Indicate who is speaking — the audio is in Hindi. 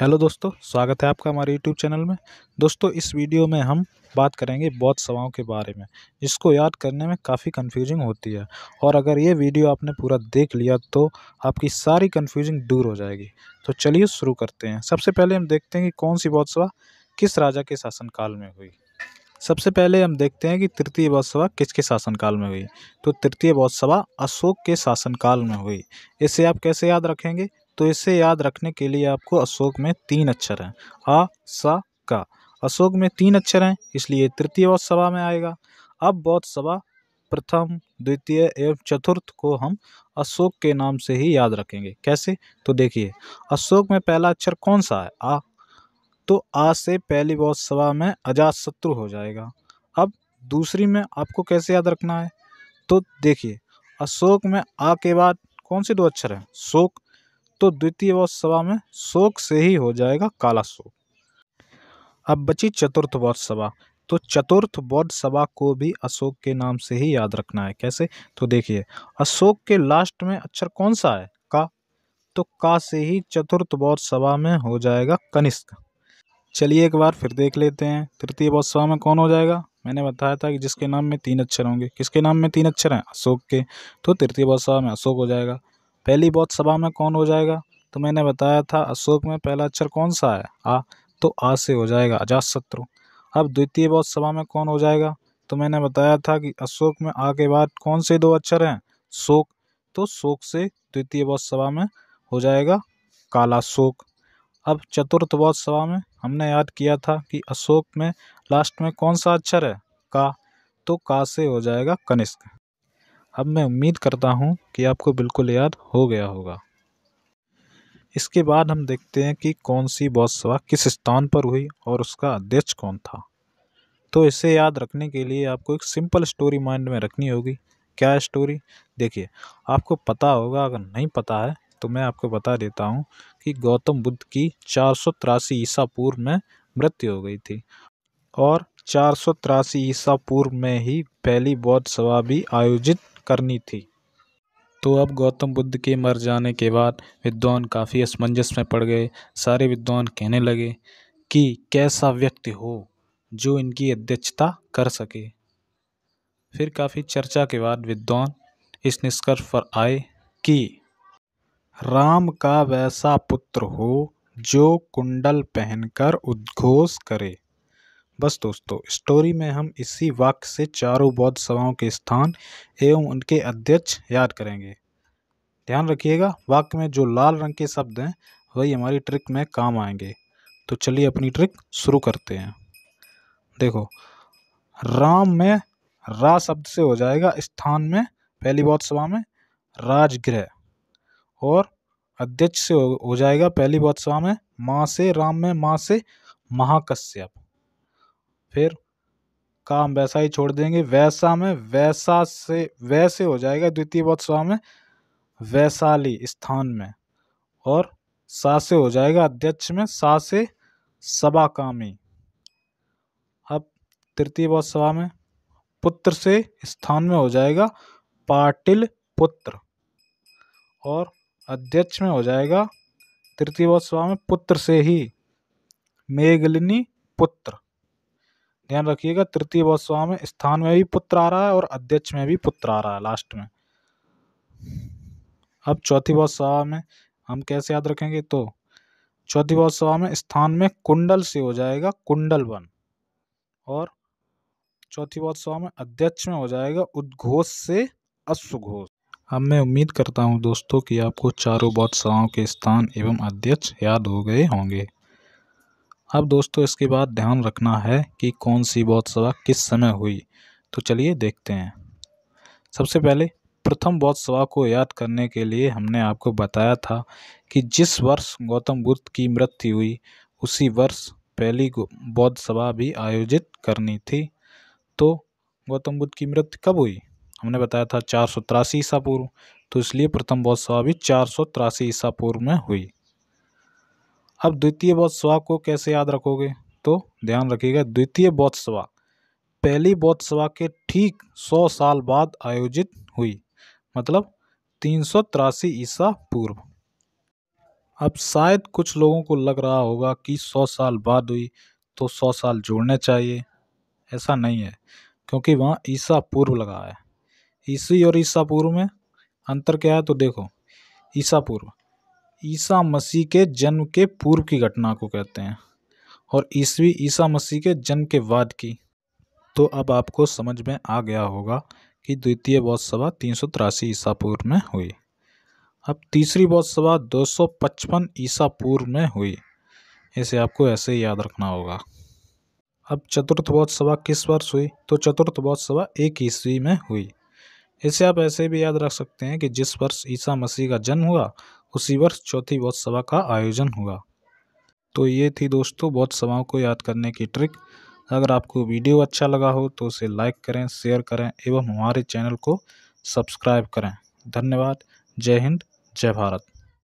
Speaker 1: हेलो दोस्तों स्वागत है आपका हमारे यूट्यूब चैनल में दोस्तों इस वीडियो में हम बात करेंगे बौद्ध सभाओं के बारे में जिसको याद करने में काफ़ी कन्फ्यूजिंग होती है और अगर ये वीडियो आपने पूरा देख लिया तो आपकी सारी कंफ्यूजिंग दूर हो जाएगी तो चलिए शुरू करते हैं सबसे पहले हम देखते हैं कि कौन सी बौद्ध सभा किस राजा के शासनकाल में हुई सबसे पहले हम देखते हैं कि तृतीय बौद्ध सभा किसके शासनकाल में हुई तो तृतीय बौद्ध सभा अशोक के शासनकाल में हुई इसे आप कैसे याद रखेंगे तो इसे याद रखने के लिए आपको अशोक में तीन अक्षर हैं आ सा का अशोक में तीन अक्षर हैं इसलिए तृतीय बौद्ध सभा में आएगा अब बौद्ध सभा प्रथम द्वितीय एवं चतुर्थ को हम अशोक के नाम से ही याद रखेंगे कैसे तो देखिए अशोक में पहला अक्षर कौन सा है आ तो आ से पहली बौद्ध सभा में अजात शत्रु हो जाएगा अब दूसरी में आपको कैसे याद रखना है तो देखिए अशोक में आ के बाद कौन से दो अक्षर हैं शोक तो द्वितीय सभा में शोक से ही हो जाएगा काला शोक अब बची चतुर्थ बौद्ध सभा तो चतुर्थ बौद्ध सभा को भी अशोक के नाम से ही याद रखना है कैसे तो देखिए अशोक के लास्ट में अक्षर कौन सा है का तो का से ही चतुर्थ बौद्ध सभा में हो जाएगा कनिष्क चलिए एक बार फिर देख लेते हैं तृतीय बौद्ध सभा में कौन हो जाएगा मैंने बताया था कि जिसके नाम में तीन अक्षर होंगे किसके नाम में तीन अक्षर हैं अशोक के तो तृतीय बौद्ध सभा में अशोक हो जाएगा पहली बौद्ध सभा में कौन हो जाएगा तो मैंने बताया था अशोक में पहला अक्षर कौन सा है आ तो आ से हो जाएगा अजात शत्रु अब द्वितीय बौद्ध सभा में कौन हो जाएगा तो मैंने बताया था कि अशोक में आ के बाद कौन से दो अक्षर हैं शोक तो शोक से द्वितीय बौद्ध सभा में हो जाएगा काला शोक अब चतुर्थ बौद्ध सभा में हमने याद किया था कि अशोक में लास्ट में कौन सा अक्षर है का तो का से हो जाएगा कनिष्क अब मैं उम्मीद करता हूँ कि आपको बिल्कुल याद हो गया होगा इसके बाद हम देखते हैं कि कौन सी सभा किस स्थान पर हुई और उसका अध्यक्ष कौन था तो इसे याद रखने के लिए आपको एक सिंपल स्टोरी माइंड में रखनी होगी क्या स्टोरी देखिए आपको पता होगा अगर नहीं पता है तो मैं आपको बता देता हूँ कि गौतम बुद्ध की चार सौ तिरासी ईसा पूर्व में मृत्यु हो गई थी और चार सौ तिरासी ईसा पूर्व में ही पहली बौद्ध सभा भी आयोजित करनी थी तो अब गौतम बुद्ध के मर जाने के बाद विद्वान काफ़ी असमंजस में पड़ गए सारे विद्वान कहने लगे कि कैसा व्यक्ति हो जो इनकी अध्यक्षता कर सके फिर काफ़ी चर्चा के बाद विद्वान इस निष्कर्ष पर आए कि राम का वैसा पुत्र हो जो कुंडल पहनकर उद्घोष करे बस दोस्तों स्टोरी में हम इसी वाक्य से चारों बौद्ध सभाओं के स्थान एवं उनके अध्यक्ष याद करेंगे ध्यान रखिएगा वाक्य में जो लाल रंग के शब्द हैं वही हमारी ट्रिक में काम आएंगे तो चलिए अपनी ट्रिक शुरू करते हैं देखो राम में रा शब्द से हो जाएगा स्थान में पहली बौद्ध सभा में राजगृह और अध्यक्ष से हो, हो जाएगा पहली बौद्ध सभा में माँ से राम में माँ से महाकश्यप फिर काम वैसा ही छोड़ देंगे वैसा में वैसा से वैसे हो जाएगा द्वितीय वत्सा में वैशाली स्थान में और सा से हो जाएगा अध्यक्ष में सा से कामी अब तृतीय वत्सवा में पुत्र से स्थान में हो जाएगा पाटिल पुत्र और अध्यक्ष में हो जाएगा तृतीय वत्सवा में पुत्र से ही मेघलिनी पुत्र ध्यान रखिएगा तृतीय वस्वा में स्थान में भी पुत्र आ रहा है और अध्यक्ष में भी पुत्र आ रहा है लास्ट में अब चौथी वस्वा में हम कैसे याद रखेंगे तो चौथी वस्वा में स्थान में कुंडल से हो जाएगा कुंडल वन और चौथी वस्वा में अध्यक्ष में हो जाएगा उद्घोष से अश्वघोष अब मैं उम्मीद करता हूँ दोस्तों कि आपको चारों बौत्साओं के स्थान एवं अध्यक्ष याद हो गए होंगे अब दोस्तों इसके बाद ध्यान रखना है कि कौन सी बौद्ध सभा किस समय हुई तो चलिए देखते हैं सबसे पहले प्रथम बौद्ध सभा को याद करने के लिए हमने आपको बताया था कि जिस वर्ष गौतम बुद्ध की मृत्यु हुई उसी वर्ष पहली बौद्ध सभा भी आयोजित करनी थी तो गौतम बुद्ध की मृत्यु कब हुई हमने बताया था चार सौ तिरासी ईसा पूर्व तो इसलिए प्रथम बौद्ध सभा भी चार सौ तिरासी ईसा पूर्व में हुई अब द्वितीय बौद्ध सभा को कैसे याद रखोगे तो ध्यान रखिएगा द्वितीय बौद्ध सभा पहली बौद्ध सभा के ठीक सौ साल बाद आयोजित हुई मतलब तीन सौ तिरासी ईसा पूर्व अब शायद कुछ लोगों को लग रहा होगा कि सौ साल बाद हुई तो सौ साल जोड़ने चाहिए ऐसा नहीं है क्योंकि वहाँ ईसा पूर्व लगा है ईसवी और ईसा पूर्व में अंतर क्या है तो देखो ईसा पूर्व ईसा मसीह के जन्म के पूर्व की घटना को कहते हैं और ईसवी ईसा मसीह के जन्म के बाद की तो अब आपको समझ में आ गया होगा कि द्वितीय बौद्ध सभा तीन सौ तिरासी ईसा पूर्व में हुई अब तीसरी बौद्ध सभा दो सौ पचपन ईसा पूर्व में हुई इसे आपको ऐसे ही याद रखना होगा अब चतुर्थ बौद्ध सभा किस वर्ष हुई तो चतुर्थ बौद्ध सभा एक ईस्वी में हुई इसे आप ऐसे भी याद रख सकते हैं कि जिस वर्ष ईसा मसीह का जन्म हुआ उसी वर्ष चौथी बौद्ध सभा का आयोजन हुआ तो ये थी दोस्तों बौद्ध सभाओं को याद करने की ट्रिक अगर आपको वीडियो अच्छा लगा हो तो उसे लाइक करें शेयर करें एवं हमारे चैनल को सब्सक्राइब करें धन्यवाद जय हिंद जय भारत